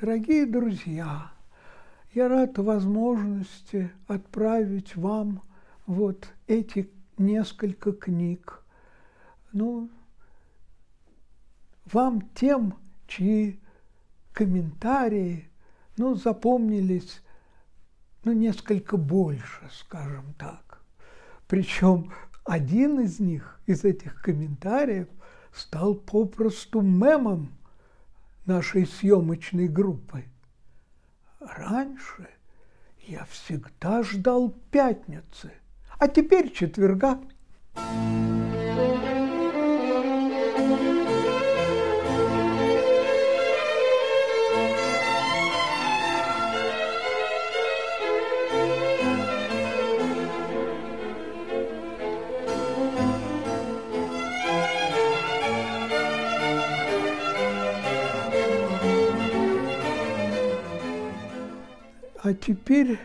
Дорогие друзья, я рад возможности отправить вам вот эти несколько книг. Ну, вам тем, чьи комментарии, ну, запомнились, ну, несколько больше, скажем так. Причем один из них, из этих комментариев, стал попросту мемом – нашей съемочной группы. Раньше я всегда ждал пятницы, а теперь четверга. Thank you. теперь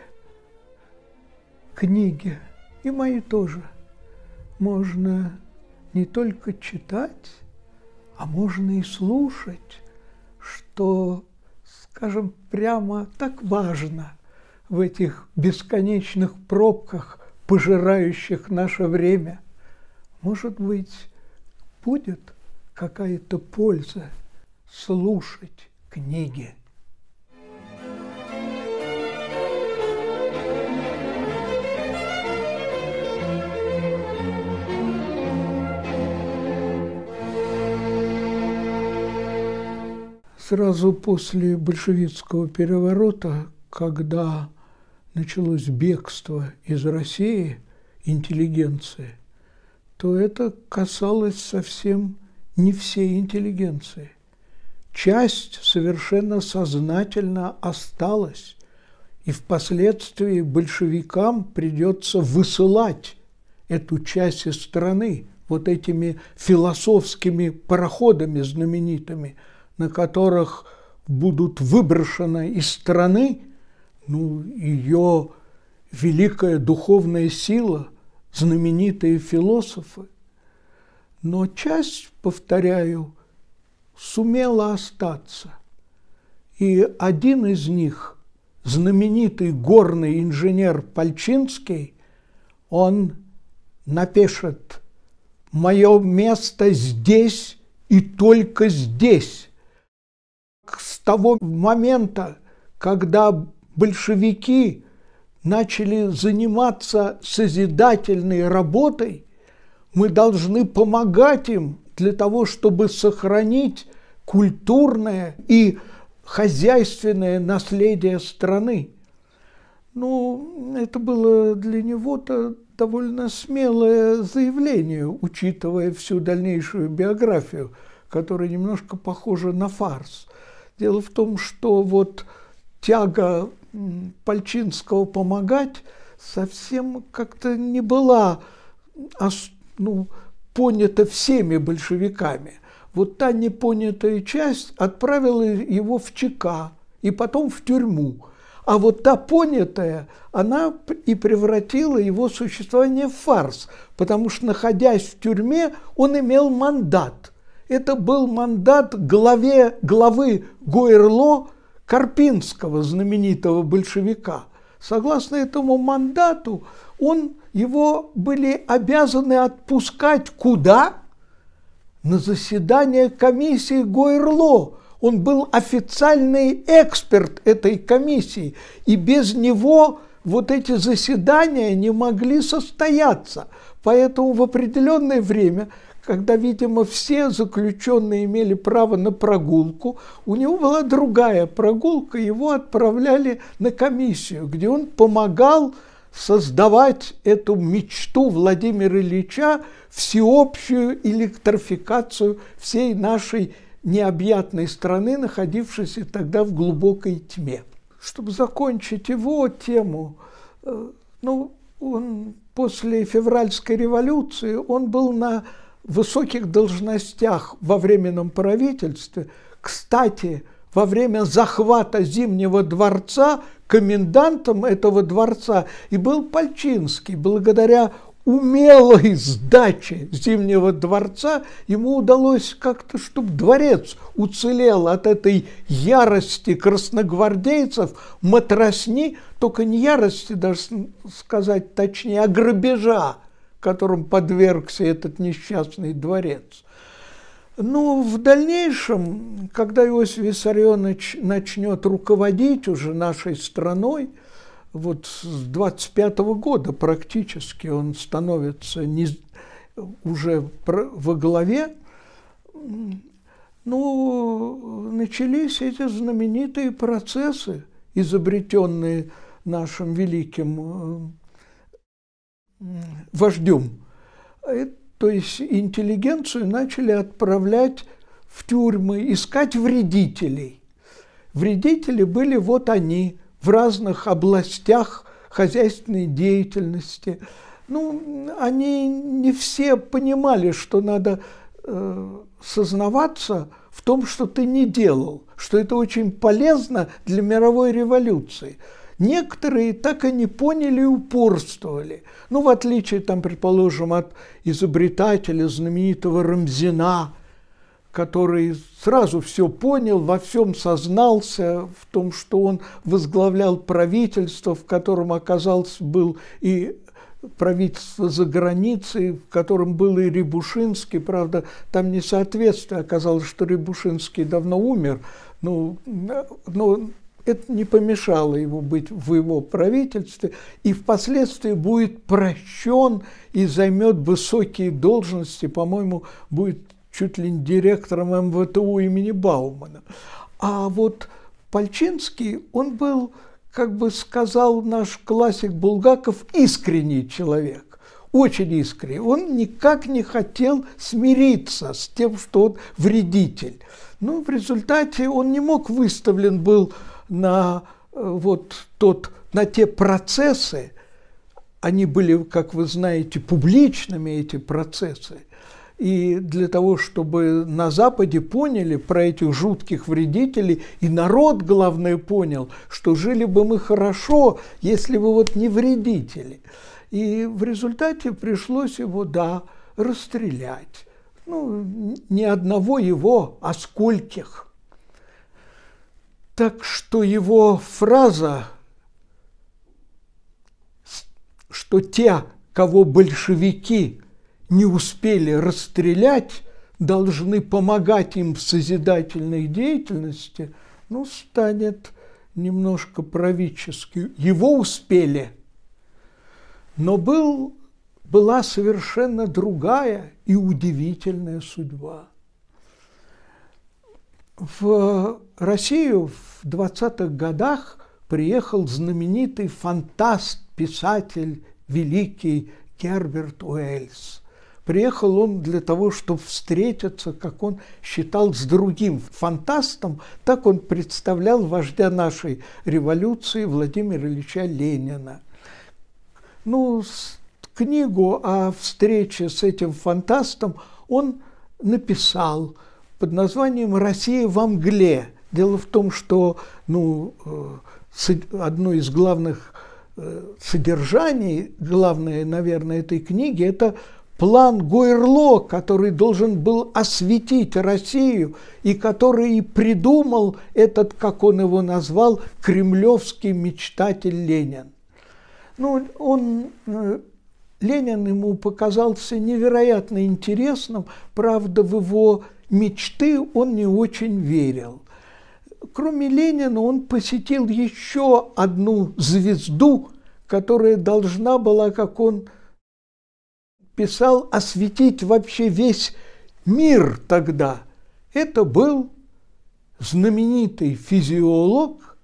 книги, и мои тоже, можно не только читать, а можно и слушать, что, скажем, прямо так важно в этих бесконечных пробках, пожирающих наше время. Может быть, будет какая-то польза слушать книги. сразу после большевистского переворота, когда началось бегство из России интеллигенции, то это касалось совсем не всей интеллигенции. Часть совершенно сознательно осталась, и впоследствии большевикам придется высылать эту часть из страны вот этими философскими пароходами знаменитыми – на которых будут выброшены из страны, ну, ее великая духовная сила, знаменитые философы. Но часть, повторяю, сумела остаться. И один из них, знаменитый горный инженер Пальчинский, он напишет «Мое место здесь и только здесь» того момента, когда большевики начали заниматься созидательной работой, мы должны помогать им для того, чтобы сохранить культурное и хозяйственное наследие страны. Ну, это было для него-то довольно смелое заявление, учитывая всю дальнейшую биографию, которая немножко похожа на фарс. Дело в том, что вот тяга Пальчинского помогать совсем как-то не была ну, понята всеми большевиками. Вот та непонятая часть отправила его в ЧК и потом в тюрьму. А вот та понятая, она и превратила его существование в фарс, потому что, находясь в тюрьме, он имел мандат – это был мандат главе, главы Гойерло Карпинского, знаменитого большевика. Согласно этому мандату, он, его были обязаны отпускать куда? На заседание комиссии Гойерло. Он был официальный эксперт этой комиссии, и без него вот эти заседания не могли состояться. Поэтому в определенное время когда, видимо, все заключенные имели право на прогулку, у него была другая прогулка, его отправляли на комиссию, где он помогал создавать эту мечту Владимира Ильича, всеобщую электрификацию всей нашей необъятной страны, находившейся тогда в глубокой тьме. Чтобы закончить его тему, э, ну, он после февральской революции, он был на высоких должностях во временном правительстве, кстати, во время захвата Зимнего дворца комендантом этого дворца и был Пальчинский. Благодаря умелой сдаче Зимнего дворца ему удалось как-то, чтобы дворец уцелел от этой ярости красногвардейцев, матросни, только не ярости, даже сказать точнее, а грабежа которым подвергся этот несчастный дворец. Ну, в дальнейшем, когда Иосиф Виссарионович начнет руководить уже нашей страной, вот с 25 -го года практически он становится не, уже во главе, ну, начались эти знаменитые процессы, изобретенные нашим великим э, вождем. Э, то есть интеллигенцию начали отправлять в тюрьмы, искать вредителей. Вредители были вот они в разных областях хозяйственной деятельности. Ну, они не все понимали, что надо э, сознаваться в том, что ты не делал, что это очень полезно для мировой революции – Некоторые так и не поняли и упорствовали. Ну, в отличие, там, предположим, от изобретателя знаменитого Рамзина, который сразу все понял, во всем сознался, в том, что он возглавлял правительство, в котором оказался был и правительство за границей, в котором был и Рябушинский, правда, там несоответствие оказалось, что Рябушинский давно умер, ну, э, но это не помешало ему быть в его правительстве, и впоследствии будет прощен и займет высокие должности, по-моему, будет чуть ли не директором МВТУ имени Баумана. А вот Пальчинский, он был, как бы сказал наш классик Булгаков, искренний человек очень искренний. Он никак не хотел смириться с тем, что он вредитель. Ну, в результате он не мог выставлен был на э, вот тот, на те процессы, они были, как вы знаете, публичными, эти процессы. И для того, чтобы на Западе поняли про этих жутких вредителей, и народ, главное, понял, что жили бы мы хорошо, если бы вот не вредители. И в результате пришлось его, да, расстрелять. Ну, не одного его, а скольких. Так что его фраза, что те, кого большевики не успели расстрелять, должны помогать им в созидательной деятельности, ну, станет немножко правительским. Его успели. Но был, была совершенно другая и удивительная судьба в Россию в 20-х годах приехал знаменитый фантаст, писатель, великий Герберт Уэльс. Приехал он для того, чтобы встретиться, как он считал, с другим фантастом. Так он представлял вождя нашей революции Владимира Ильича Ленина. Ну, книгу о встрече с этим фантастом он написал – под названием «Россия в мгле». Дело в том, что ну, э, одно из главных э, содержаний, главное, наверное, этой книги – это план Гойрло, который должен был осветить Россию и который и придумал этот, как он его назвал, кремлевский мечтатель Ленин. Ну, он, э, Ленин ему показался невероятно интересным, правда, в его мечты он не очень верил. Кроме Ленина он посетил еще одну звезду, которая должна была, как он писал, осветить вообще весь мир тогда. Это был знаменитый физиолог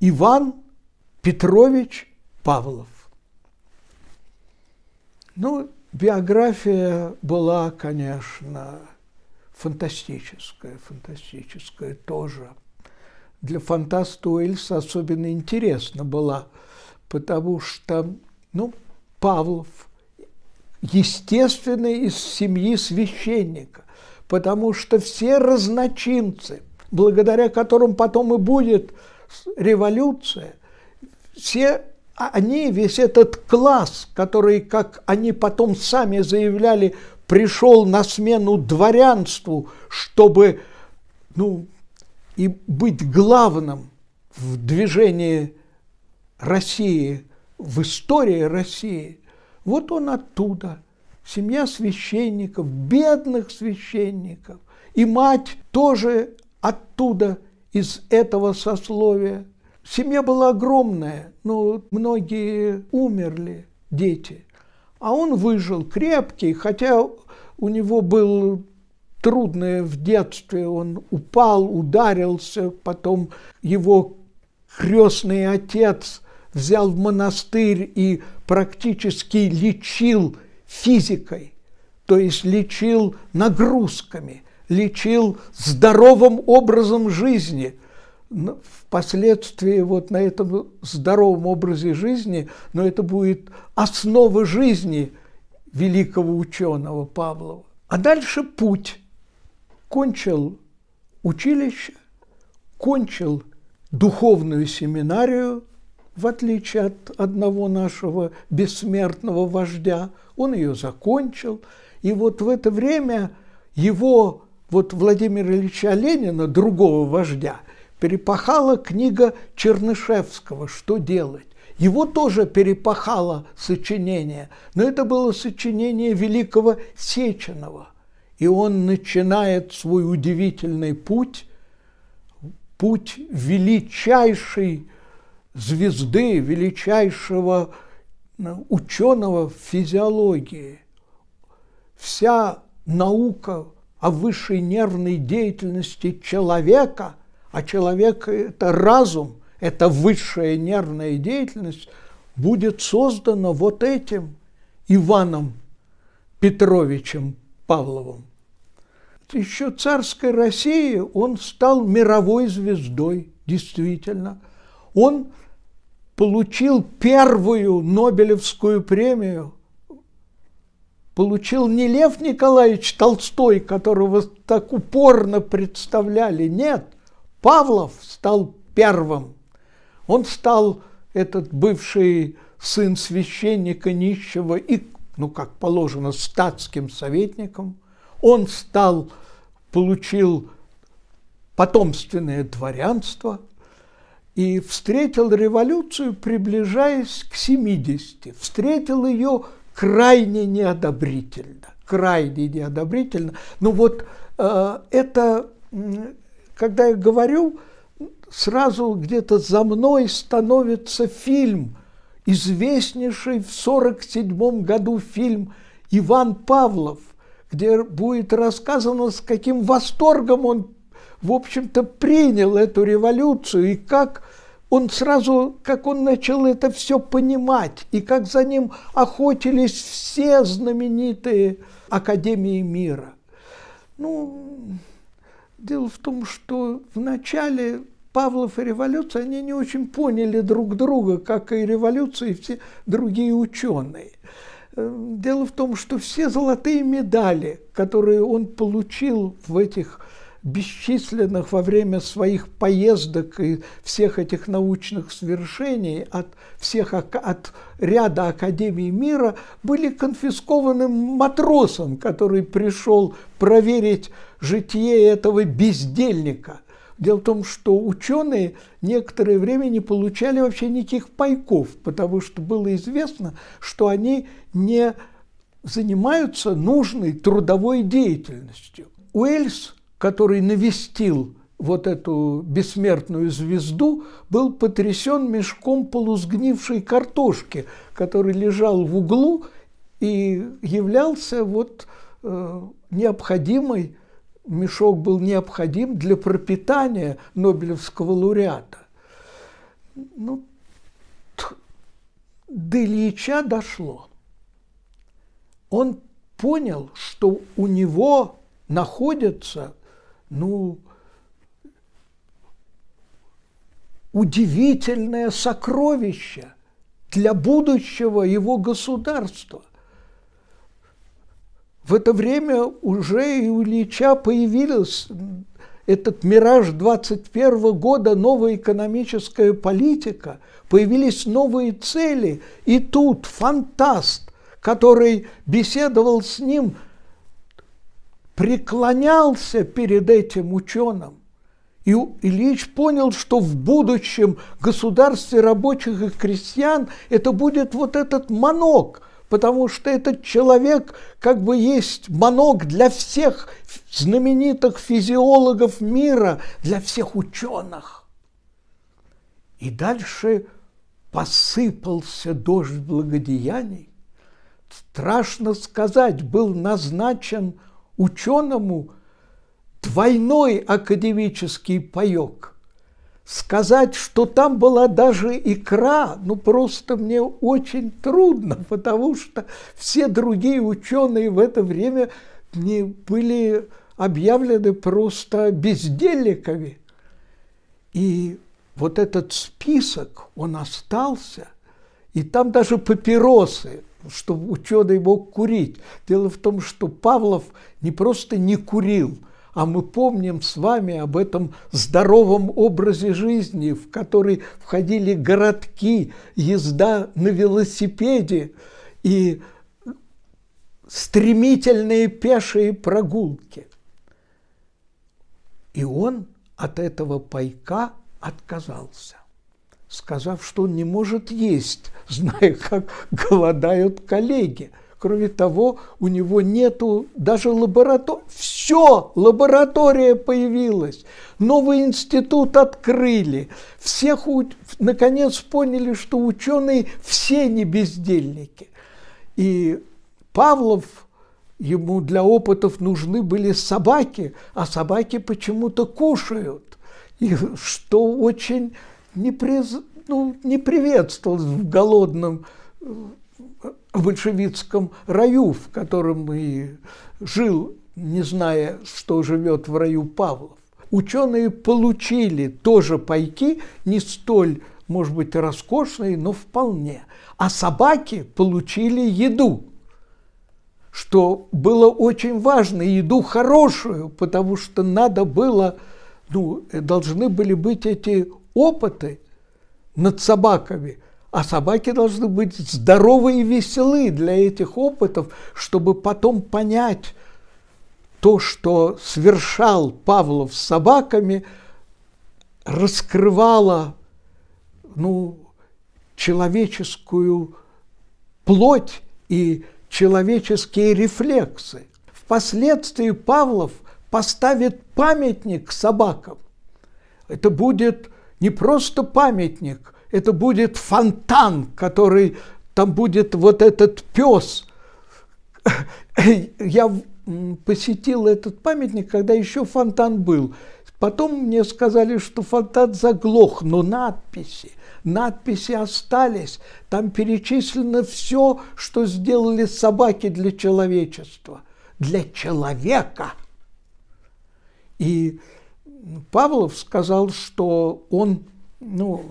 Иван Петрович Павлов. Ну, биография была, конечно, фантастическое, фантастическое тоже. Для фантаста Уэльса особенно интересна была, потому что, ну, Павлов, естественный из семьи священника, потому что все разночинцы, благодаря которым потом и будет революция, все а они, весь этот класс, который, как они потом сами заявляли, пришел на смену дворянству, чтобы ну, и быть главным в движении России, в истории России. Вот он оттуда, семья священников, бедных священников, и мать тоже оттуда, из этого сословия. Семья была огромная, но многие умерли, дети – а он выжил крепкий, хотя у него был трудное в детстве, он упал, ударился, потом его крестный отец взял в монастырь и практически лечил физикой, то есть лечил нагрузками, лечил здоровым образом жизни – впоследствии вот на этом здоровом образе жизни, но это будет основа жизни великого ученого Павлова. А дальше путь. Кончил училище, кончил духовную семинарию, в отличие от одного нашего бессмертного вождя. Он ее закончил. И вот в это время его, вот Владимира Ильича Ленина, другого вождя – перепахала книга Чернышевского «Что делать?». Его тоже перепахало сочинение, но это было сочинение великого Сеченова. И он начинает свой удивительный путь, путь величайшей звезды, величайшего ну, ученого в физиологии. Вся наука о высшей нервной деятельности человека – а человек – это разум, это высшая нервная деятельность, будет создана вот этим Иваном Петровичем Павловым. Еще царской России он стал мировой звездой, действительно. Он получил первую Нобелевскую премию. Получил не Лев Николаевич Толстой, которого так упорно представляли, нет – Павлов стал первым. Он стал, этот бывший сын священника нищего и, ну как положено, статским советником. Он стал, получил потомственное дворянство и встретил революцию, приближаясь к 70. Встретил ее крайне неодобрительно, крайне неодобрительно. Но ну вот э, это когда я говорю, сразу где-то за мной становится фильм, известнейший в 1947 году фильм «Иван Павлов», где будет рассказано, с каким восторгом он, в общем-то, принял эту революцию и как он сразу, как он начал это все понимать, и как за ним охотились все знаменитые академии мира. Ну, Дело в том, что в начале Павлов и революция, они не очень поняли друг друга, как и революция и все другие ученые. Э, дело в том, что все золотые медали, которые он получил в этих бесчисленных во время своих поездок и всех этих научных свершений от всех от ряда академий мира были конфискованы матросом, который пришел проверить житие этого бездельника. Дело в том, что ученые некоторое время не получали вообще никаких пайков, потому что было известно, что они не занимаются нужной трудовой деятельностью. Уэльс, который навестил вот эту бессмертную звезду, был потрясен мешком полузгнившей картошки, который лежал в углу и являлся вот э, необходимой мешок был необходим для пропитания Нобелевского лауреата. Ну, до Ильича дошло. Он понял, что у него находится, ну, удивительное сокровище для будущего его государства в это время уже и у Ильича появилась этот мираж 21 года, новая экономическая политика, появились новые цели, и тут фантаст, который беседовал с ним, преклонялся перед этим ученым. И Ильич понял, что в будущем государстве рабочих и крестьян это будет вот этот манок – потому что этот человек как бы есть монок для всех знаменитых физиологов мира, для всех ученых. И дальше посыпался дождь благодеяний. Страшно сказать, был назначен ученому двойной академический паек – Сказать, что там была даже икра, ну просто мне очень трудно, потому что все другие ученые в это время не были объявлены просто бездельниками. И вот этот список, он остался, и там даже папиросы, чтобы ученый мог курить. Дело в том, что Павлов не просто не курил – а мы помним с вами об этом здоровом образе жизни, в который входили городки, езда на велосипеде и стремительные пешие прогулки. И он от этого пайка отказался, сказав, что он не может есть, зная, как голодают коллеги – Кроме того, у него нету даже лаборатории. Все, лаборатория появилась. Новый институт открыли. Всех, у... наконец, поняли, что ученые все не бездельники. И Павлов, ему для опытов нужны были собаки, а собаки почему-то кушают. И что очень неприз... ну, не приветствовалось в голодном э, в большевистском раю, в котором и жил, не зная, что живет в раю Павлов. Ученые получили тоже пайки, не столь, может быть, роскошные, но вполне. А собаки получили еду, что было очень важно, еду хорошую, потому что надо было, ну, должны были быть эти опыты над собаками – а собаки должны быть здоровы и веселы для этих опытов, чтобы потом понять то, что совершал Павлов с собаками, раскрывало ну, человеческую плоть и человеческие рефлексы. Впоследствии Павлов поставит памятник собакам. Это будет не просто памятник – это будет фонтан, который там будет вот этот пес. Я посетил этот памятник, когда еще фонтан был. Потом мне сказали, что фонтан заглох, но надписи, надписи остались. Там перечислено все, что сделали собаки для человечества, для человека. И Павлов сказал, что он ну,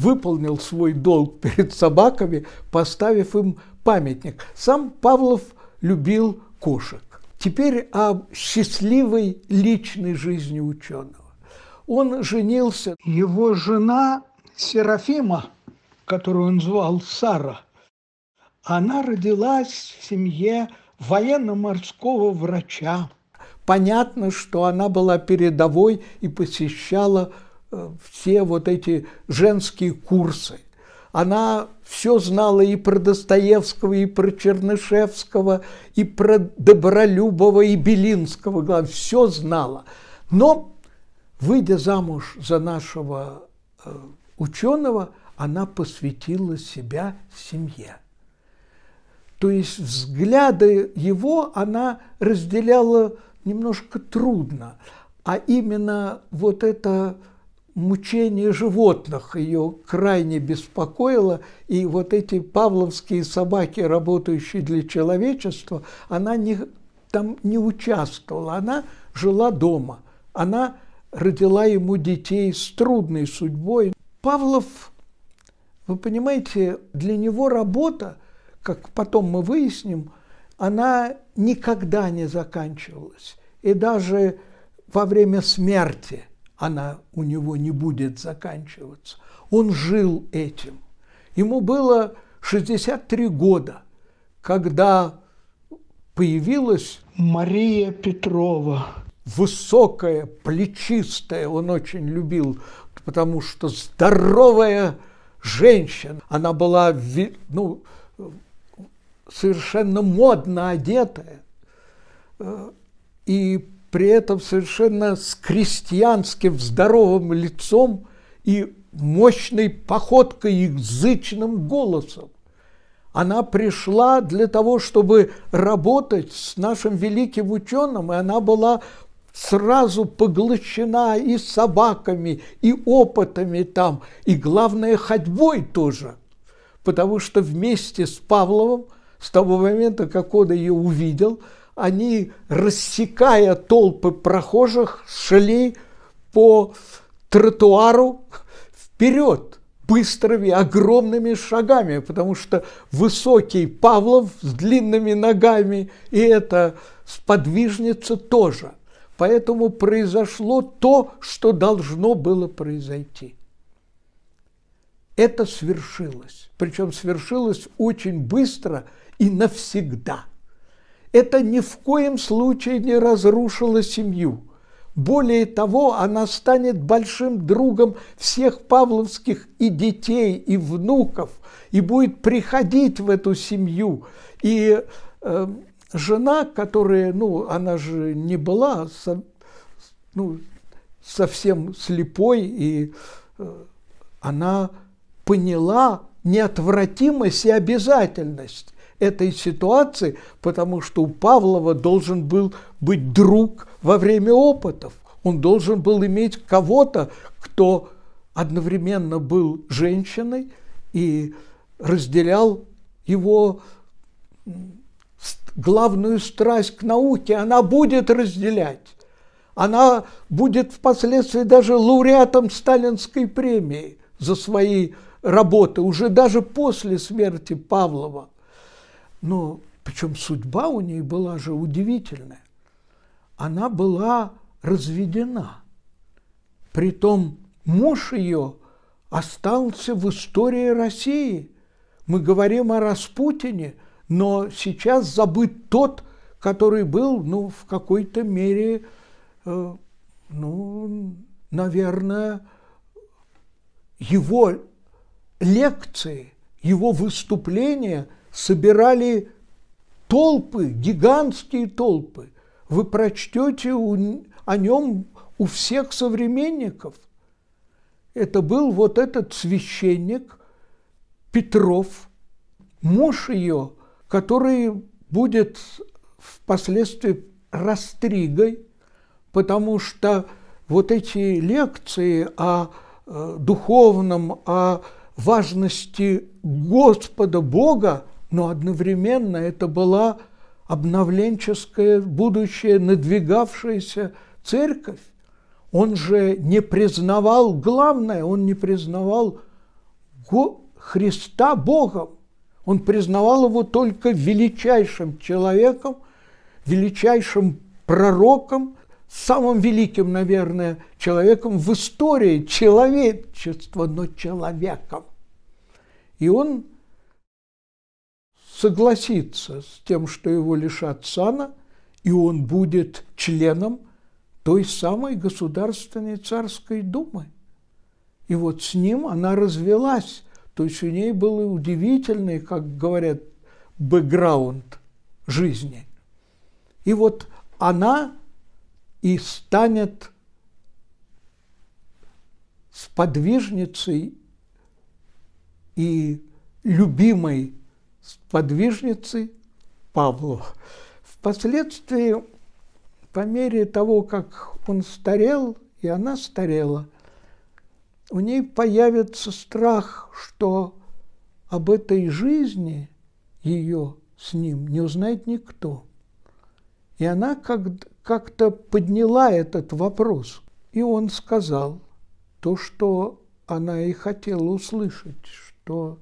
выполнил свой долг перед собаками, поставив им памятник. Сам Павлов любил кошек. Теперь о счастливой личной жизни ученого. Он женился. Его жена Серафима, которую он звал Сара, она родилась в семье военно-морского врача. Понятно, что она была передовой и посещала Э, все вот эти женские курсы. Она все знала и про Достоевского, и про Чернышевского, и про Добролюбова, и Белинского, главное, все знала. Но, выйдя замуж за нашего э, ученого, она посвятила себя семье. То есть взгляды его она разделяла немножко трудно, а именно вот это мучение животных ее крайне беспокоило, и вот эти павловские собаки, работающие для человечества, она не, там не участвовала, она жила дома, она родила ему детей с трудной судьбой. Павлов, вы понимаете, для него работа, как потом мы выясним, она никогда не заканчивалась. И даже во время смерти – она у него не будет заканчиваться. Он жил этим. Ему было 63 года, когда появилась Мария Петрова. Высокая, плечистая, он очень любил, потому что здоровая женщина. Она была ну, совершенно модно одетая. Э, и при этом совершенно с крестьянским здоровым лицом и мощной походкой и язычным голосом. Она пришла для того, чтобы работать с нашим великим ученым, и она была сразу поглощена и собаками, и опытами там, и, главное, ходьбой тоже. Потому что вместе с Павловым, с того момента, как он ее увидел – они, рассекая толпы прохожих, шли по тротуару вперед быстрыми, огромными шагами, потому что высокий Павлов с длинными ногами и эта сподвижница тоже. Поэтому произошло то, что должно было произойти. Это свершилось. Причем свершилось очень быстро и навсегда – это ни в коем случае не разрушило семью. Более того, она станет большим другом всех павловских и детей, и внуков, и будет приходить в эту семью. И э, жена, которая, ну, она же не была со, ну, совсем слепой, и э, она поняла неотвратимость и обязательность этой ситуации, потому что у Павлова должен был быть друг во время опытов. Он должен был иметь кого-то, кто одновременно был женщиной и разделял его главную страсть к науке. Она будет разделять. Она будет впоследствии даже лауреатом Сталинской премии за свои работы, уже даже после смерти Павлова но ну, причем судьба у ней была же удивительная. Она была разведена. Притом муж ее остался в истории России. Мы говорим о Распутине, но сейчас забыт тот, который был, ну, в какой-то мере, э, ну, наверное, его лекции, его выступления – собирали толпы, гигантские толпы. Вы прочтете у, о нем у всех современников. Это был вот этот священник Петров, муж ее, который будет впоследствии растригой, потому что вот эти лекции о э, духовном, о важности Господа Бога, но одновременно это была обновленческое будущее, надвигавшаяся церковь. Он же не признавал главное, он не признавал Христа Богом. Он признавал его только величайшим человеком, величайшим пророком, самым великим, наверное, человеком в истории человечества, но человеком. И он согласится с тем, что его лишат сана, и он будет членом той самой Государственной Царской Думы. И вот с ним она развелась. То есть у ней был удивительный, как говорят, бэкграунд жизни. И вот она и станет сподвижницей и любимой сподвижницы Павлу. Впоследствии, по мере того, как он старел, и она старела, у ней появится страх, что об этой жизни ее с ним не узнает никто. И она как-то подняла этот вопрос. И он сказал то, что она и хотела услышать, что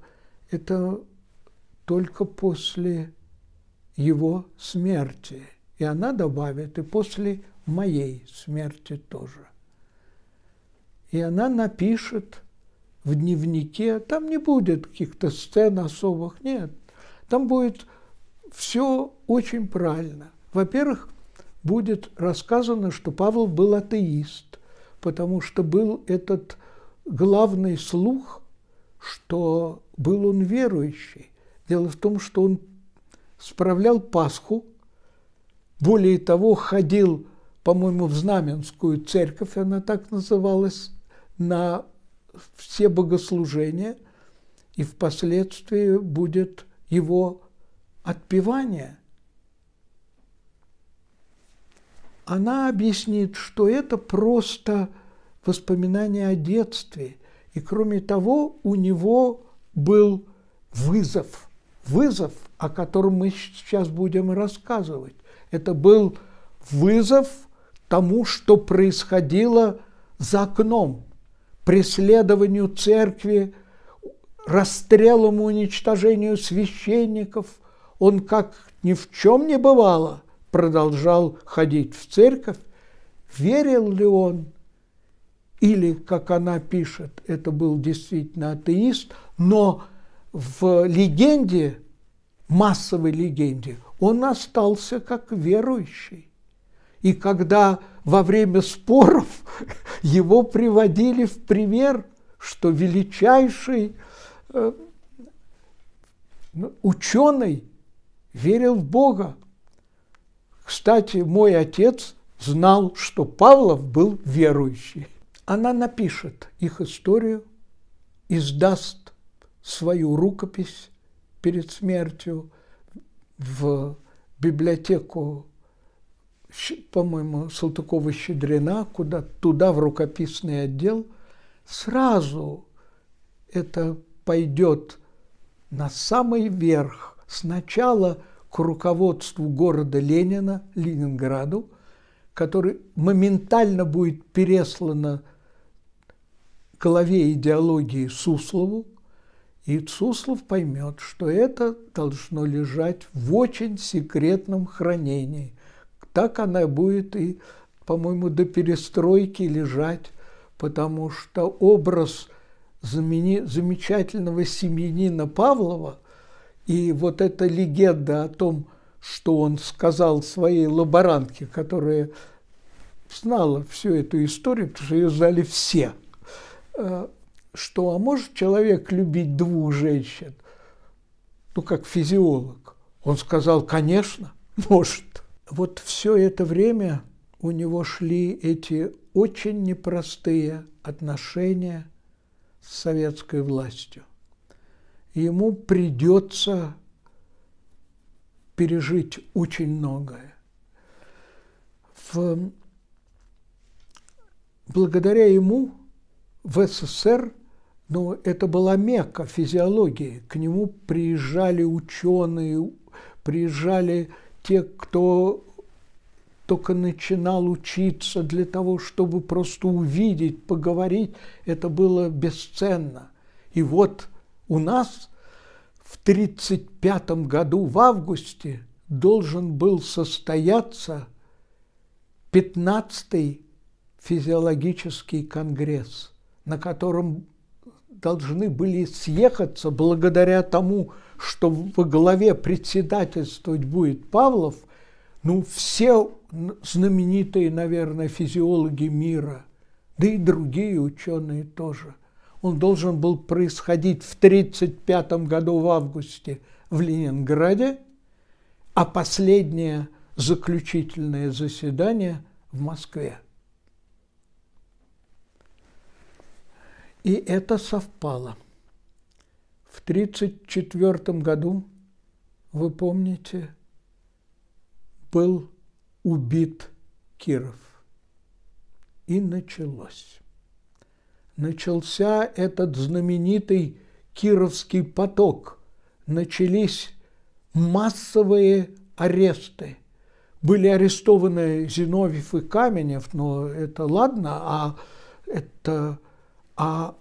это только после его смерти. И она добавит, и после моей смерти тоже. И она напишет в дневнике, там не будет каких-то сцен особых, нет. Там будет все очень правильно. Во-первых, будет рассказано, что Павел был атеист, потому что был этот главный слух, что был он верующий. Дело в том, что он справлял Пасху, более того, ходил, по-моему, в Знаменскую церковь, она так называлась, на все богослужения, и впоследствии будет его отпевание. Она объяснит, что это просто воспоминание о детстве, и кроме того, у него был вызов – вызов, о котором мы сейчас будем рассказывать. Это был вызов тому, что происходило за окном, преследованию церкви, расстрелам уничтожению священников. Он, как ни в чем не бывало, продолжал ходить в церковь. Верил ли он, или, как она пишет, это был действительно атеист, но – в легенде, массовой легенде, он остался как верующий. И когда во время споров его приводили в пример, что величайший э, ученый верил в Бога. Кстати, мой отец знал, что Павлов был верующий. Она напишет их историю, издаст свою рукопись перед смертью в библиотеку, по-моему, Салтыкова-Щедрина, куда, туда, в рукописный отдел, сразу это пойдет на самый верх, сначала к руководству города Ленина, Ленинграду, который моментально будет переслано главе идеологии Суслову – и Цуслов поймет, что это должно лежать в очень секретном хранении. Так она будет и, по-моему, до перестройки лежать, потому что образ замени... замечательного семьянина Павлова и вот эта легенда о том, что он сказал своей лаборантке, которая знала всю эту историю, потому что ее знали все э, – что а может человек любить двух женщин, ну, как физиолог? Он сказал, конечно, может. Вот все это время у него шли эти очень непростые отношения с советской властью. Ему придется пережить очень многое. В... Благодаря ему в СССР но это была мека физиологии. К нему приезжали ученые, приезжали те, кто только начинал учиться для того, чтобы просто увидеть, поговорить, это было бесценно. И вот у нас в 1935 году в августе должен был состояться 15-й физиологический конгресс, на котором должны были съехаться благодаря тому, что во главе председательствовать будет Павлов, ну, все знаменитые, наверное, физиологи мира, да и другие ученые тоже. Он должен был происходить в 1935 году в августе в Ленинграде, а последнее заключительное заседание в Москве. И это совпало. В 1934 году, вы помните, был убит Киров. И началось. Начался этот знаменитый Кировский поток. Начались массовые аресты. Были арестованы Зиновьев и Каменев, но это ладно, а это а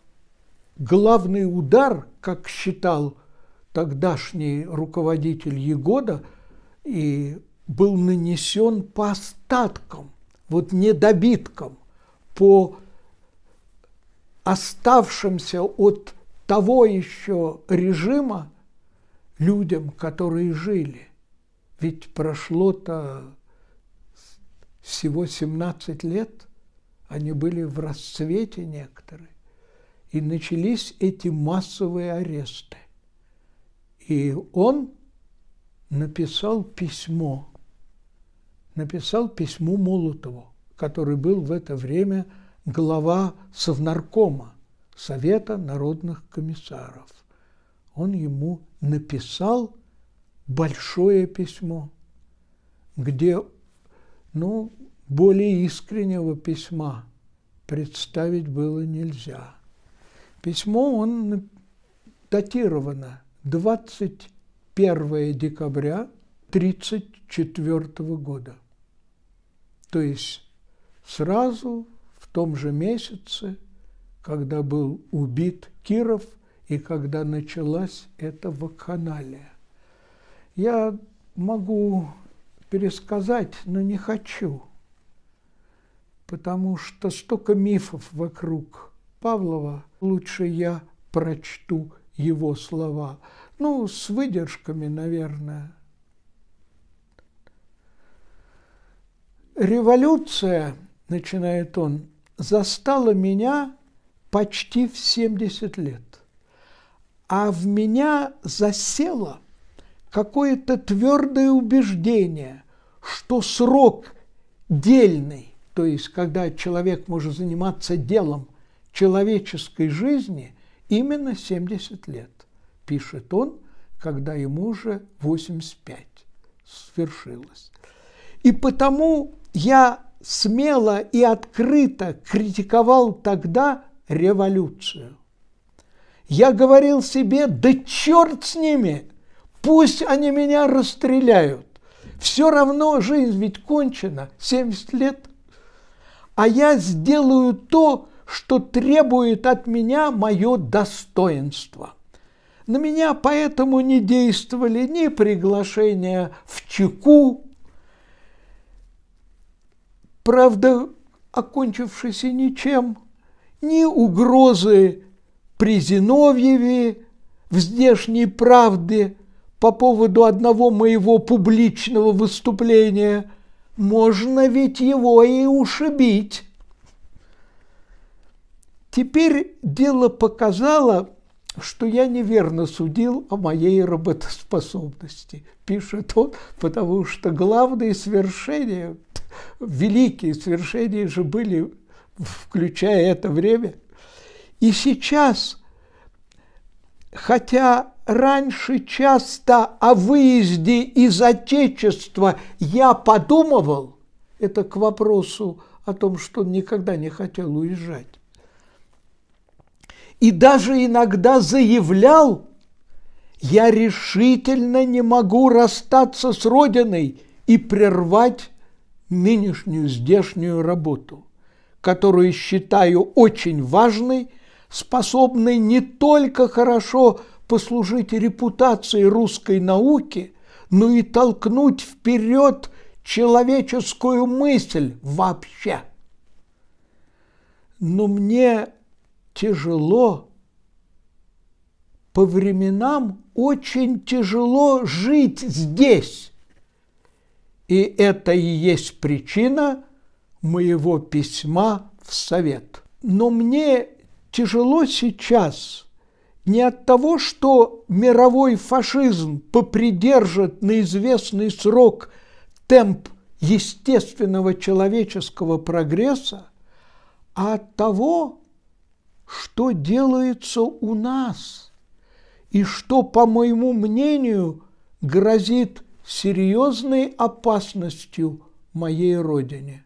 главный удар, как считал тогдашний руководитель Егода, и был нанесен по остаткам, вот недобиткам, по оставшимся от того еще режима людям, которые жили. Ведь прошло-то всего 17 лет, они были в расцвете некоторые и начались эти массовые аресты. И он написал письмо, написал письмо Молотову, который был в это время глава Совнаркома, Совета народных комиссаров. Он ему написал большое письмо, где, ну, более искреннего письма представить было нельзя – Письмо он датировано 21 декабря 1934 года. То есть сразу в том же месяце, когда был убит Киров и когда началась эта вакханалия. Я могу пересказать, но не хочу, потому что столько мифов вокруг Павлова, лучше я прочту его слова. Ну, с выдержками, наверное. Революция, начинает он, застала меня почти в 70 лет, а в меня засело какое-то твердое убеждение, что срок дельный, то есть когда человек может заниматься делом – человеческой жизни именно 70 лет, пишет он, когда ему уже 85 свершилось. И потому я смело и открыто критиковал тогда революцию. Я говорил себе, да черт с ними, пусть они меня расстреляют. Все равно жизнь ведь кончена, 70 лет. А я сделаю то, что требует от меня мое достоинство. На меня поэтому не действовали ни приглашения в Чеку. Правда, окончившись ничем, ни угрозы при Зиновьеве, в здешней правде по поводу одного моего публичного выступления. Можно ведь его и ушибить. Теперь дело показало, что я неверно судил о моей работоспособности, пишет он, потому что главные свершения, великие свершения же были, включая это время. И сейчас, хотя раньше часто о выезде из Отечества я подумывал, это к вопросу о том, что он никогда не хотел уезжать, и даже иногда заявлял, я решительно не могу расстаться с Родиной и прервать нынешнюю здешнюю работу, которую считаю очень важной, способной не только хорошо послужить репутации русской науки, но и толкнуть вперед человеческую мысль вообще. Но мне тяжело, по временам очень тяжело жить здесь. И это и есть причина моего письма в совет. Но мне тяжело сейчас не от того, что мировой фашизм попридержит на известный срок темп естественного человеческого прогресса, а от того, что делается у нас и что, по моему мнению, грозит серьезной опасностью моей Родине.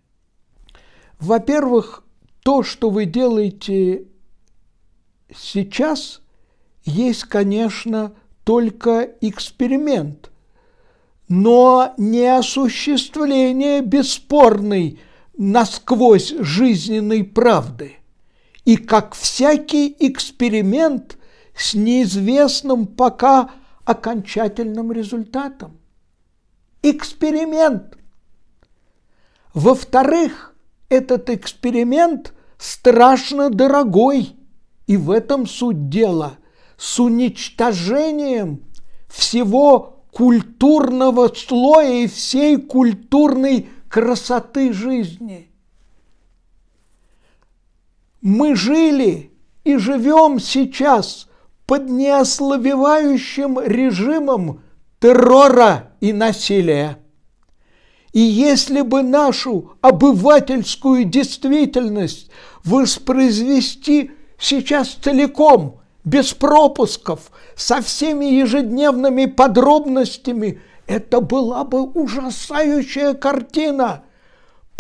Во-первых, то, что вы делаете сейчас, есть, конечно, только эксперимент, но не осуществление бесспорной насквозь жизненной правды – и как всякий эксперимент с неизвестным пока окончательным результатом. Эксперимент. Во-вторых, этот эксперимент страшно дорогой, и в этом суть дела, с уничтожением всего культурного слоя и всей культурной красоты жизни – мы жили и живем сейчас под неослабевающим режимом террора и насилия. И если бы нашу обывательскую действительность воспроизвести сейчас целиком, без пропусков, со всеми ежедневными подробностями, это была бы ужасающая картина –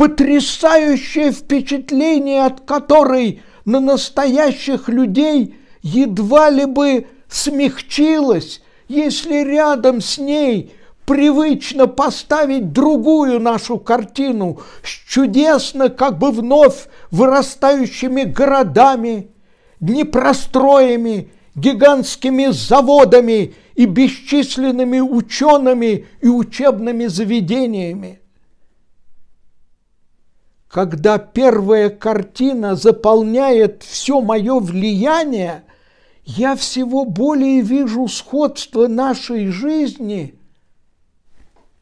потрясающее впечатление от которой на настоящих людей едва ли бы смягчилось, если рядом с ней привычно поставить другую нашу картину с чудесно, как бы вновь вырастающими городами, днепростроями, гигантскими заводами и бесчисленными учеными и учебными заведениями когда первая картина заполняет все мое влияние, я всего более вижу сходство нашей жизни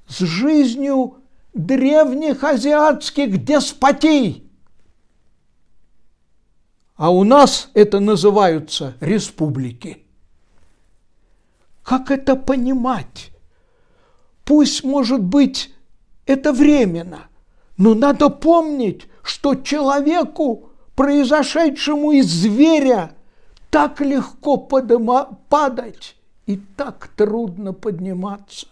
с жизнью древних азиатских деспотий. А у нас это называются республики. Как это понимать? Пусть, может быть, это временно, но ну, надо помнить, что человеку, произошедшему из зверя, так легко подыма, падать и так трудно подниматься.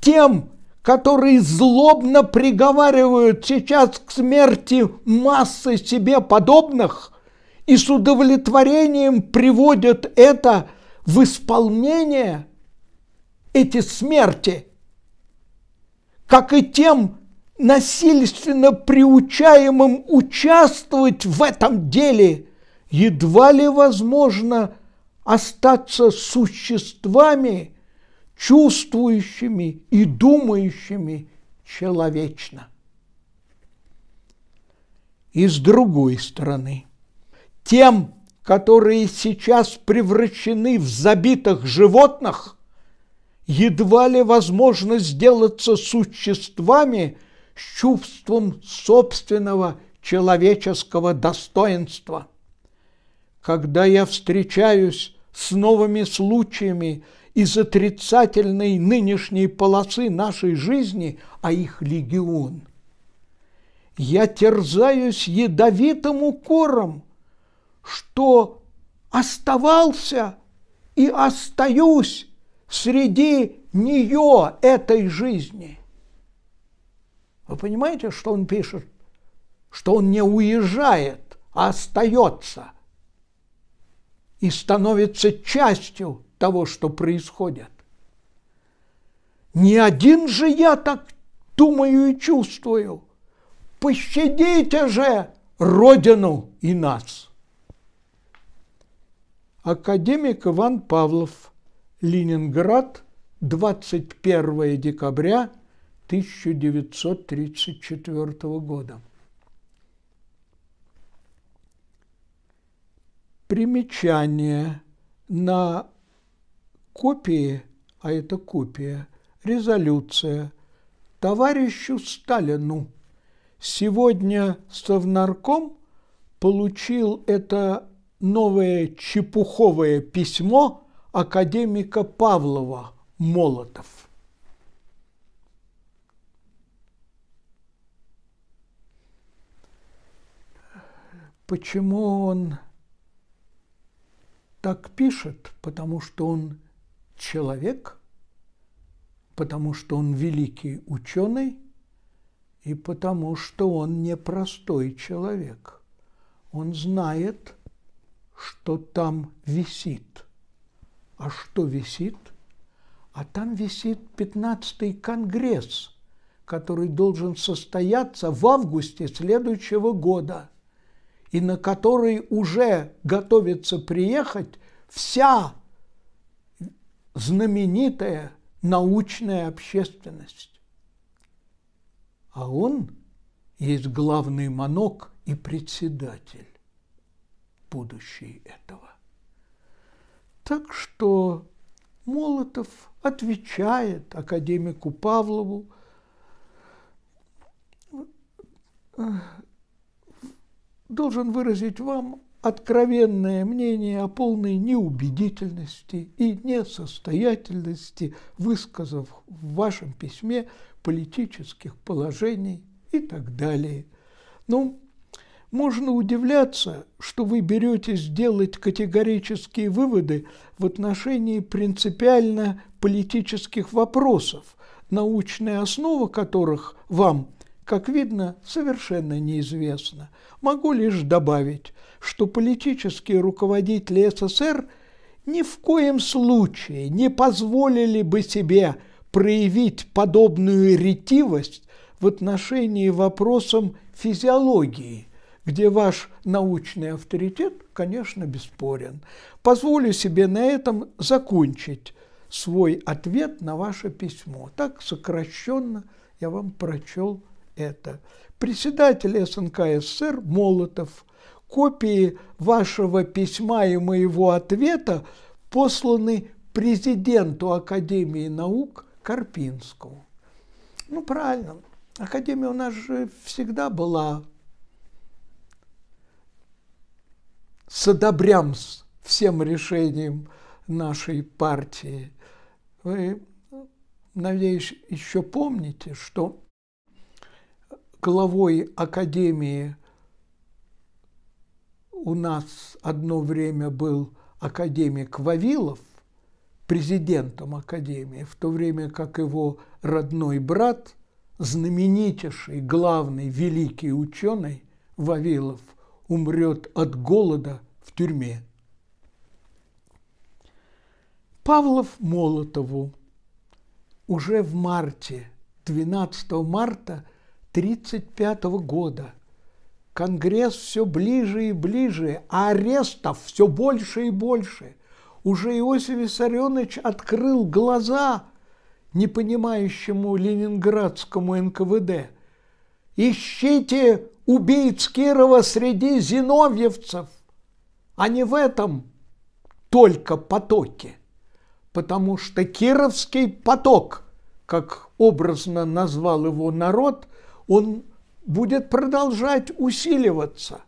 Тем, которые злобно приговаривают сейчас к смерти массы себе подобных и с удовлетворением приводят это в исполнение, эти смерти, как и тем, насильственно приучаемым участвовать в этом деле, едва ли возможно остаться существами, чувствующими и думающими человечно. И с другой стороны, тем, которые сейчас превращены в забитых животных, едва ли возможно сделаться существами – с чувством собственного человеческого достоинства. Когда я встречаюсь с новыми случаями из отрицательной нынешней полосы нашей жизни, а их легион, я терзаюсь ядовитым укором, что оставался и остаюсь среди нее, этой жизни – вы понимаете, что он пишет? Что он не уезжает, а остается и становится частью того, что происходит. Не один же я так думаю и чувствую. Пощадите же Родину и нас. Академик Иван Павлов, Ленинград, 21 декабря 1934 года. Примечание на копии, а это копия, резолюция товарищу Сталину. Сегодня Совнарком получил это новое чепуховое письмо академика Павлова Молотов. Почему он так пишет? Потому что он человек, потому что он великий ученый и потому что он непростой человек. Он знает, что там висит. А что висит? А там висит 15-й конгресс, который должен состояться в августе следующего года – и на который уже готовится приехать вся знаменитая научная общественность. А он есть главный манок и председатель будущий этого. Так что Молотов отвечает академику Павлову должен выразить вам откровенное мнение о полной неубедительности и несостоятельности высказав в вашем письме политических положений и так далее. Ну, можно удивляться, что вы беретесь делать категорические выводы в отношении принципиально политических вопросов, научная основа которых вам – как видно, совершенно неизвестно. Могу лишь добавить, что политические руководители СССР ни в коем случае не позволили бы себе проявить подобную ретивость в отношении вопросам физиологии, где ваш научный авторитет, конечно, бесспорен. Позволю себе на этом закончить свой ответ на ваше письмо. Так сокращенно я вам прочел это. Председатель СНК СССР Молотов. Копии вашего письма и моего ответа посланы президенту Академии наук Карпинскому. Ну, правильно. Академия у нас же всегда была с одобрям с всем решением нашей партии. Вы, надеюсь, еще помните, что главой академии у нас одно время был академик Вавилов, президентом академии, в то время как его родной брат, знаменитейший, главный, великий ученый Вавилов, умрет от голода в тюрьме. Павлов Молотову уже в марте, 12 марта 1935 года. Конгресс все ближе и ближе, а арестов все больше и больше. Уже Иосиф Виссарионович открыл глаза непонимающему ленинградскому НКВД. «Ищите убийц Кирова среди зиновьевцев, а не в этом только потоке, потому что кировский поток, как образно назвал его народ, он будет продолжать усиливаться.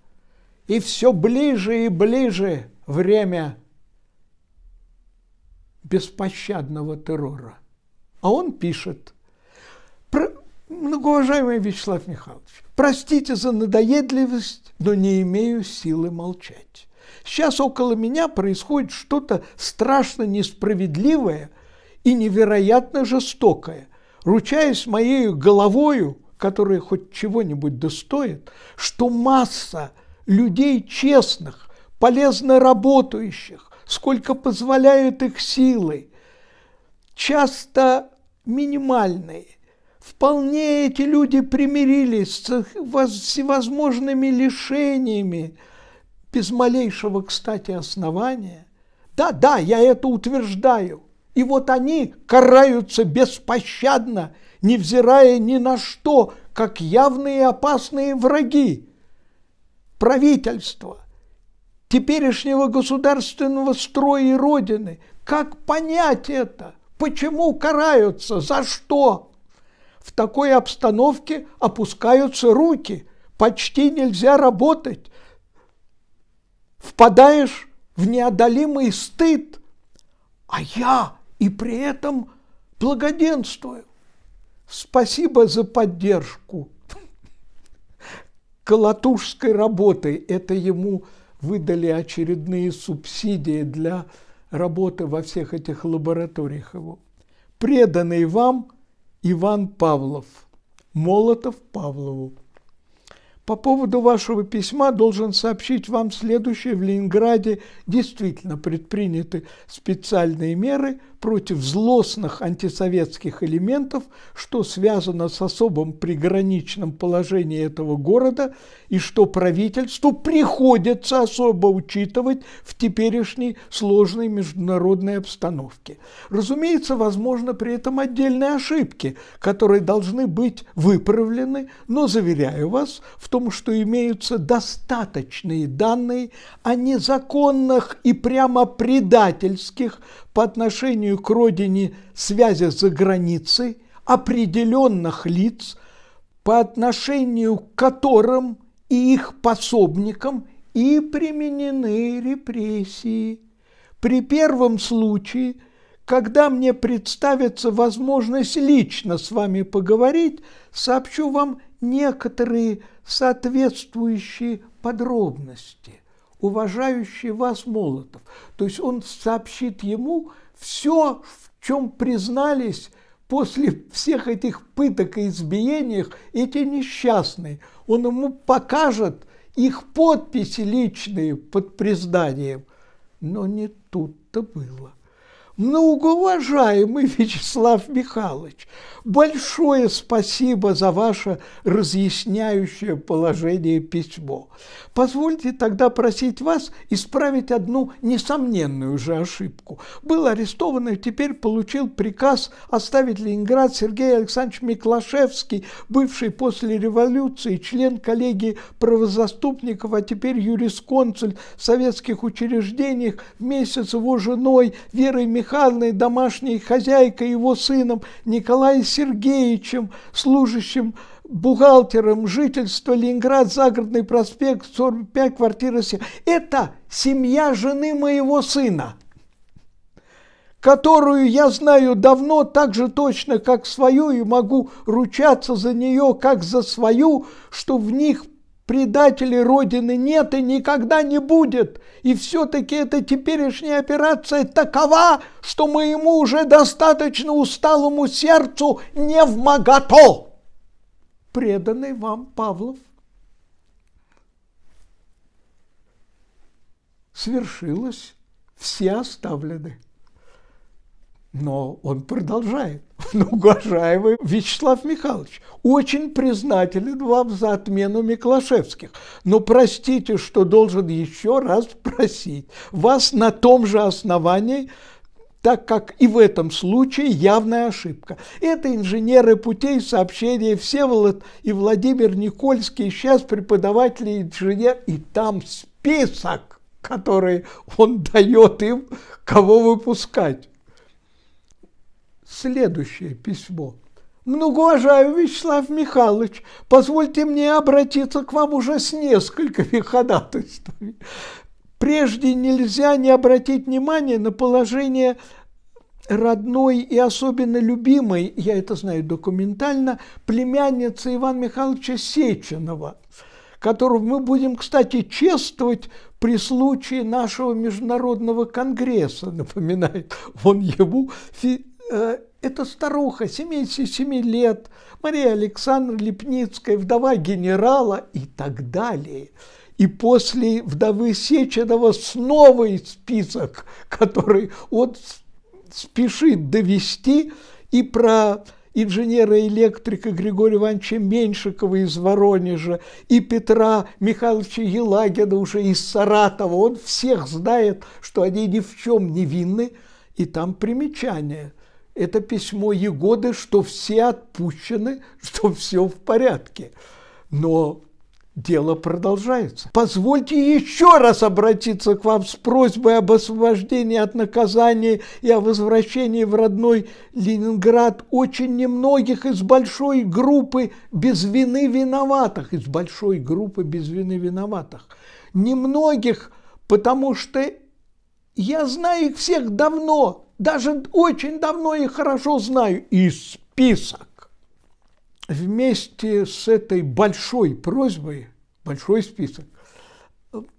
И все ближе и ближе время беспощадного террора. А он пишет, многоуважаемый ну, Вячеслав Михайлович, простите за надоедливость, но не имею силы молчать. Сейчас около меня происходит что-то страшно несправедливое и невероятно жестокое. Ручаясь моей головою, которые хоть чего-нибудь достоят, что масса людей честных, полезно работающих, сколько позволяют их силы, часто минимальные. Вполне эти люди примирились с всевозможными лишениями, без малейшего, кстати, основания. Да, да, я это утверждаю. И вот они караются беспощадно – невзирая ни на что, как явные опасные враги правительство теперешнего государственного строя и Родины. Как понять это? Почему караются? За что? В такой обстановке опускаются руки, почти нельзя работать. Впадаешь в неодолимый стыд, а я и при этом благоденствую. Спасибо за поддержку колотушской работой. Это ему выдали очередные субсидии для работы во всех этих лабораториях его. Преданный вам Иван Павлов, Молотов Павлову. По поводу вашего письма должен сообщить вам следующее. В Ленинграде действительно предприняты специальные меры – против злостных антисоветских элементов, что связано с особым приграничным положением этого города и что правительству приходится особо учитывать в теперешней сложной международной обстановке. Разумеется, возможно при этом отдельные ошибки, которые должны быть выправлены, но, заверяю вас, в том, что имеются достаточные данные о незаконных и прямо предательских по отношению отношению к родине связи за границей определенных лиц, по отношению к которым и их пособникам и применены репрессии. При первом случае, когда мне представится возможность лично с вами поговорить, сообщу вам некоторые соответствующие подробности. Уважающий вас Молотов. То есть он сообщит ему все, в чем признались после всех этих пыток и избиений, эти несчастные, он ему покажет их подписи личные под признанием. Но не тут-то было. Ну, уважаемый Вячеслав Михайлович, большое спасибо за ваше разъясняющее положение письмо. Позвольте тогда просить вас исправить одну несомненную же ошибку. Был арестован и теперь получил приказ оставить Ленинград Сергей Александрович Миклашевский, бывший после революции член коллегии правозаступников, а теперь юрисконсуль в советских учреждениях вместе с его женой Верой Михайловной Михайловной, домашней хозяйкой, его сыном Николаем Сергеевичем, служащим бухгалтером, жительство Ленинград, Загородный проспект, 45, квартира 7. Это семья жены моего сына, которую я знаю давно так же точно, как свою, и могу ручаться за нее, как за свою, что в них Предателей Родины нет и никогда не будет. И все-таки эта теперешняя операция такова, что моему уже достаточно усталому сердцу не в могото. Преданный вам Павлов свершилось, все оставлены. Но он продолжает. Ну, уважаемый Вячеслав Михайлович, очень признателен вам за отмену Миклашевских. Но простите, что должен еще раз просить вас на том же основании, так как и в этом случае явная ошибка. Это инженеры путей сообщения Всеволод и Владимир Никольский, сейчас преподаватели инженер, и там список, который он дает им, кого выпускать следующее письмо. «Многоуважаю, Вячеслав Михайлович, позвольте мне обратиться к вам уже с несколькими ходатайствами. Прежде нельзя не обратить внимание на положение родной и особенно любимой, я это знаю документально, племянницы Ивана Михайловича Сеченова, которого мы будем, кстати, чествовать при случае нашего международного конгресса, напоминает он ему, Э, это старуха, 77 лет, Мария Александровна Лепницкая, вдова генерала и так далее. И после вдовы Сеченова снова список, который вот спешит довести и про инженера-электрика Григория Ивановича Меньшикова из Воронежа, и Петра Михайловича Елагина уже из Саратова. Он всех знает, что они ни в чем не винны, и там примечание – это письмо Егоды, что все отпущены, что все в порядке. Но дело продолжается. Позвольте еще раз обратиться к вам с просьбой об освобождении от наказания и о возвращении в родной Ленинград очень немногих из большой группы без вины виноватых, из большой группы без вины виноватых. Немногих, потому что я знаю их всех давно, даже очень давно и хорошо знаю, и список. Вместе с этой большой просьбой, большой список,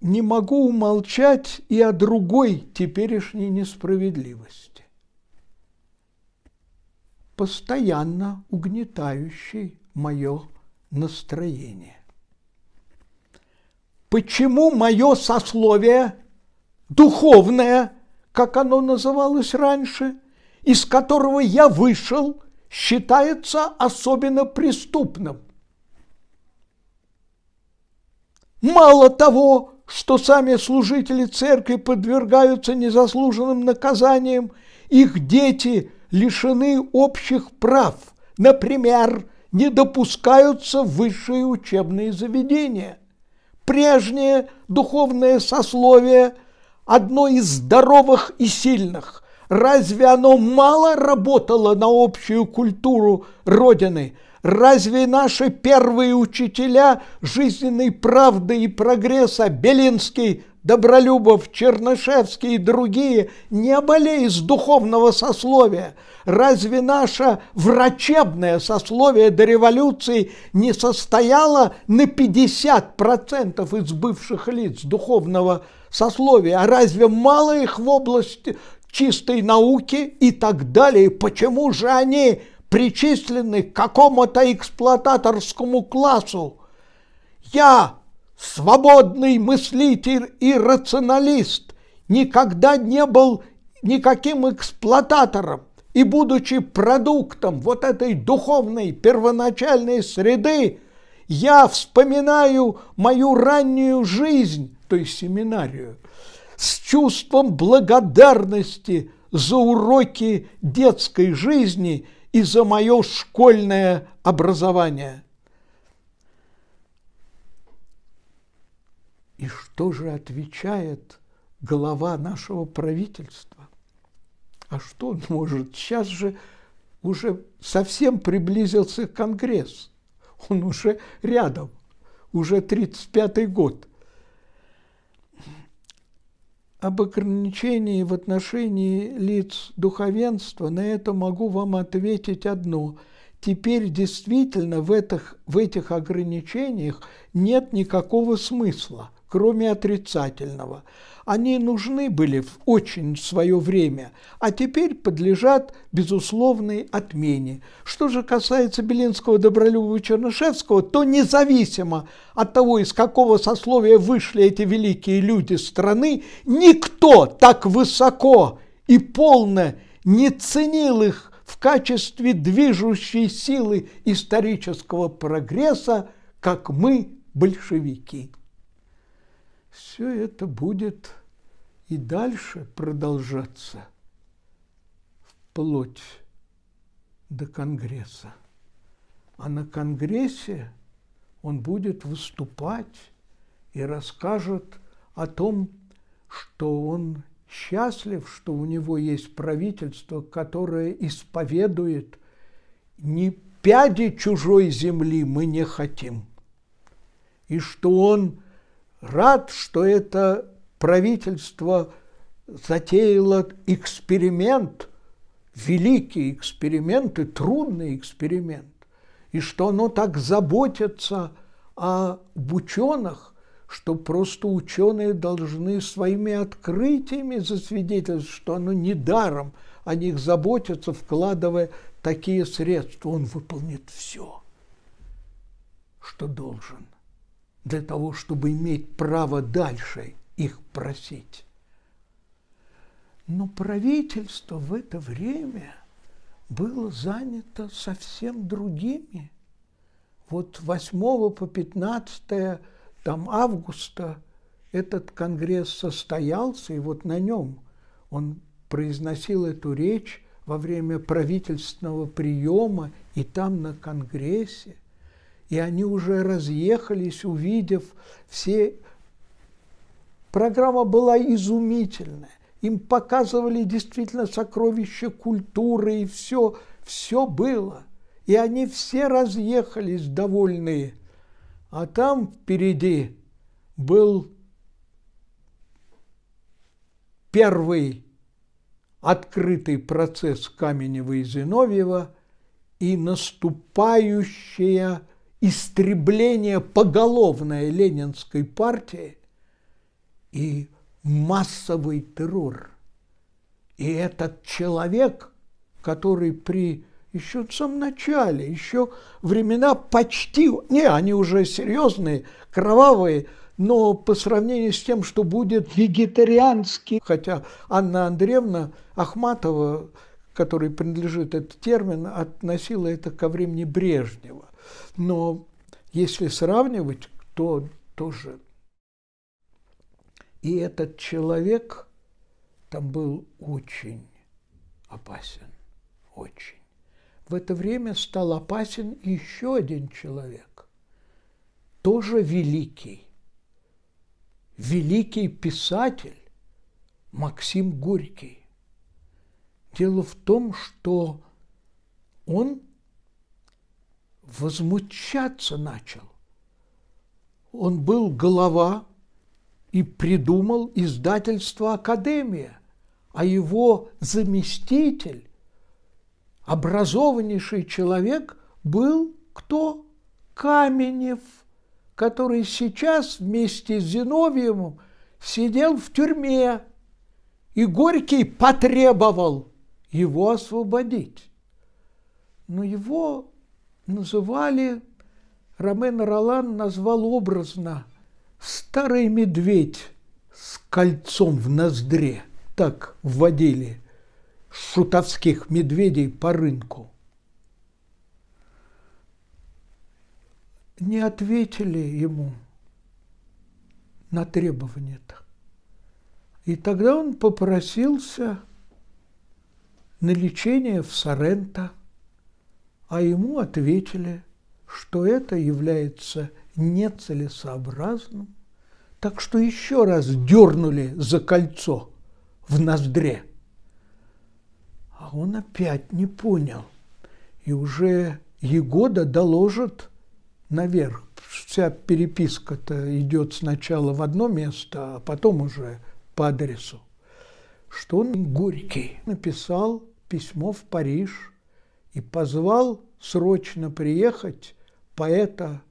не могу умолчать и о другой теперешней несправедливости, постоянно угнетающей мое настроение. Почему мое сословие духовное – как оно называлось раньше, из которого я вышел, считается особенно преступным. Мало того, что сами служители церкви подвергаются незаслуженным наказаниям, их дети лишены общих прав, например, не допускаются в высшие учебные заведения. Прежнее духовное сословие – одно из здоровых и сильных. Разве оно мало работало на общую культуру Родины? Разве наши первые учителя жизненной правды и прогресса Белинский, Добролюбов, Чернышевский и другие не оболеют из духовного сословия? Разве наше врачебное сословие до революции не состояло на 50% из бывших лиц духовного сословия? сословий, а разве мало их в области чистой науки и так далее? Почему же они причислены к какому-то эксплуататорскому классу? Я, свободный мыслитель и рационалист, никогда не был никаким эксплуататором. И будучи продуктом вот этой духовной первоначальной среды, я вспоминаю мою раннюю жизнь, то той семинарию, с чувством благодарности за уроки детской жизни и за мое школьное образование. И что же отвечает глава нашего правительства? А что он может? Сейчас же уже совсем приблизился Конгресс. Он уже рядом, уже 35-й год – об ограничении в отношении лиц духовенства, на это могу вам ответить одно. Теперь действительно в этих, в этих ограничениях нет никакого смысла кроме отрицательного. Они нужны были в очень свое время, а теперь подлежат безусловной отмене. Что же касается Белинского, Добролюбова Чернышевского, то независимо от того, из какого сословия вышли эти великие люди страны, никто так высоко и полно не ценил их в качестве движущей силы исторического прогресса, как мы, большевики все это будет и дальше продолжаться вплоть до Конгресса. А на Конгрессе он будет выступать и расскажет о том, что он счастлив, что у него есть правительство, которое исповедует ни пяди чужой земли мы не хотим, и что он рад, что это правительство затеяло эксперимент, великий эксперимент и трудный эксперимент, и что оно так заботится о ученых, что просто ученые должны своими открытиями засвидетельствовать, что оно недаром о них заботится, вкладывая такие средства. Он выполнит все, что должен для того, чтобы иметь право дальше их просить. Но правительство в это время было занято совсем другими. Вот 8 по 15 там, августа этот конгресс состоялся, и вот на нем он произносил эту речь во время правительственного приема и там на конгрессе и они уже разъехались, увидев все... Программа была изумительная. Им показывали действительно сокровища культуры и все, все было. И они все разъехались довольные. А там впереди был первый открытый процесс Каменева и Зиновьева и наступающая истребление поголовной ленинской партии и массовый террор. И этот человек, который при еще в самом начале, еще времена почти, не, они уже серьезные, кровавые, но по сравнению с тем, что будет вегетарианский, хотя Анна Андреевна Ахматова, которой принадлежит этот термин, относила это ко времени Брежнева. Но если сравнивать, то тоже. И этот человек там был очень опасен, очень. В это время стал опасен еще один человек, тоже великий, великий писатель Максим Горький. Дело в том, что он возмущаться начал. Он был глава и придумал издательство «Академия», а его заместитель, образованнейший человек, был кто? Каменев, который сейчас вместе с Зиновьевым сидел в тюрьме, и Горький потребовал его освободить. Но его называли, Ромен Ролан назвал образно «старый медведь с кольцом в ноздре». Так вводили шутовских медведей по рынку. Не ответили ему на требование -то. И тогда он попросился на лечение в Соренто – а ему ответили, что это является нецелесообразным, так что еще раз дернули за кольцо в ноздре. А он опять не понял. И уже Егода доложит наверх. Вся переписка-то идет сначала в одно место, а потом уже по адресу, что он горький. Написал письмо в Париж – и позвал срочно приехать поэта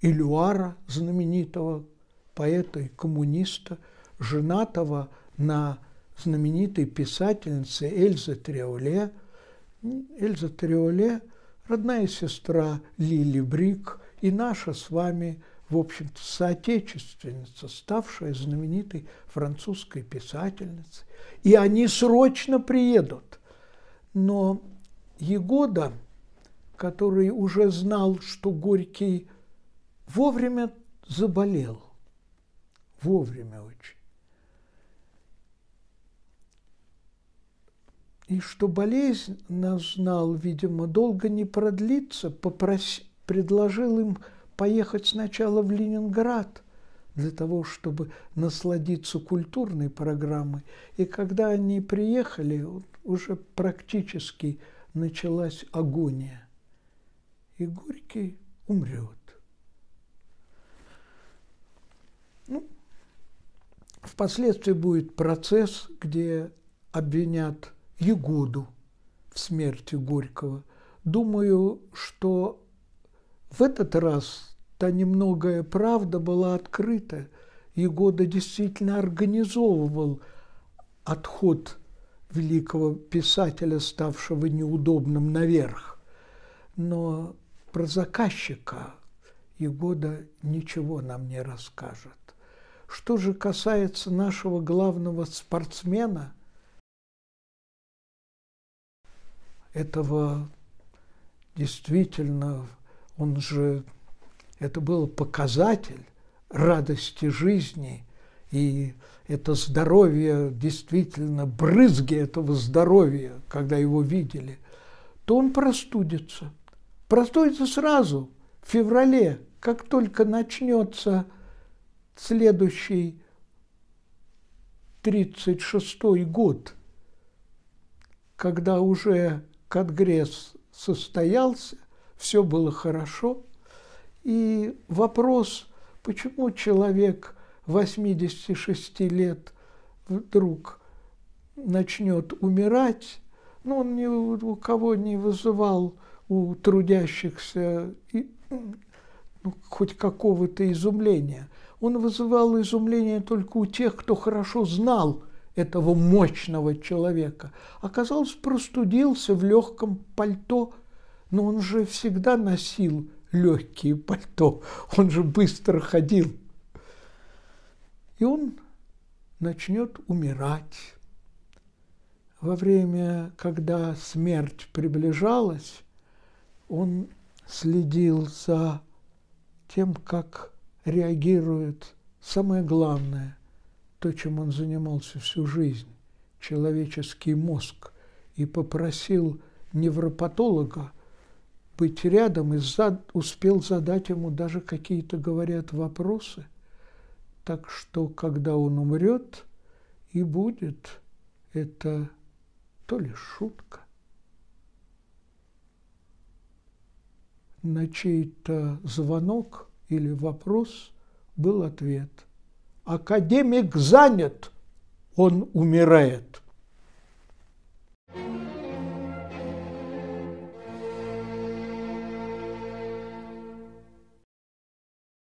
Илюара, знаменитого поэта и коммуниста, женатого на знаменитой писательнице Эльзе Триоле. Эльза Триоле – родная сестра Лили Брик и наша с вами, в общем-то, соотечественница, ставшая знаменитой французской писательницей. И они срочно приедут. Но Егода, который уже знал, что Горький вовремя заболел. Вовремя очень. И что болезнь, нас видимо, долго не продлится, попроси, предложил им поехать сначала в Ленинград для того, чтобы насладиться культурной программой. И когда они приехали, уже практически началась агония, и Горький умрет. Ну, впоследствии будет процесс, где обвинят Егоду в смерти Горького. Думаю, что в этот раз та немногое правда была открыта. Егода действительно организовывал отход великого писателя, ставшего неудобным наверх. Но про заказчика Егода ничего нам не расскажет. Что же касается нашего главного спортсмена, этого действительно, он же, это был показатель радости жизни и это здоровье, действительно, брызги этого здоровья, когда его видели, то он простудится. Простудится сразу, в феврале, как только начнется следующий 36-й год, когда уже Конгресс состоялся, все было хорошо. И вопрос, почему человек – 86 лет вдруг начнет умирать, но он ни у кого не вызывал у трудящихся и, ну, хоть какого-то изумления. Он вызывал изумление только у тех, кто хорошо знал этого мощного человека. Оказалось, простудился в легком пальто, но он же всегда носил легкие пальто, он же быстро ходил и он начнет умирать. Во время, когда смерть приближалась, он следил за тем, как реагирует самое главное, то, чем он занимался всю жизнь, человеческий мозг, и попросил невропатолога быть рядом и зад... успел задать ему даже какие-то, говорят, вопросы – так что, когда он умрет, и будет это то ли шутка, на чей-то звонок или вопрос был ответ. Академик занят, он умирает. thank you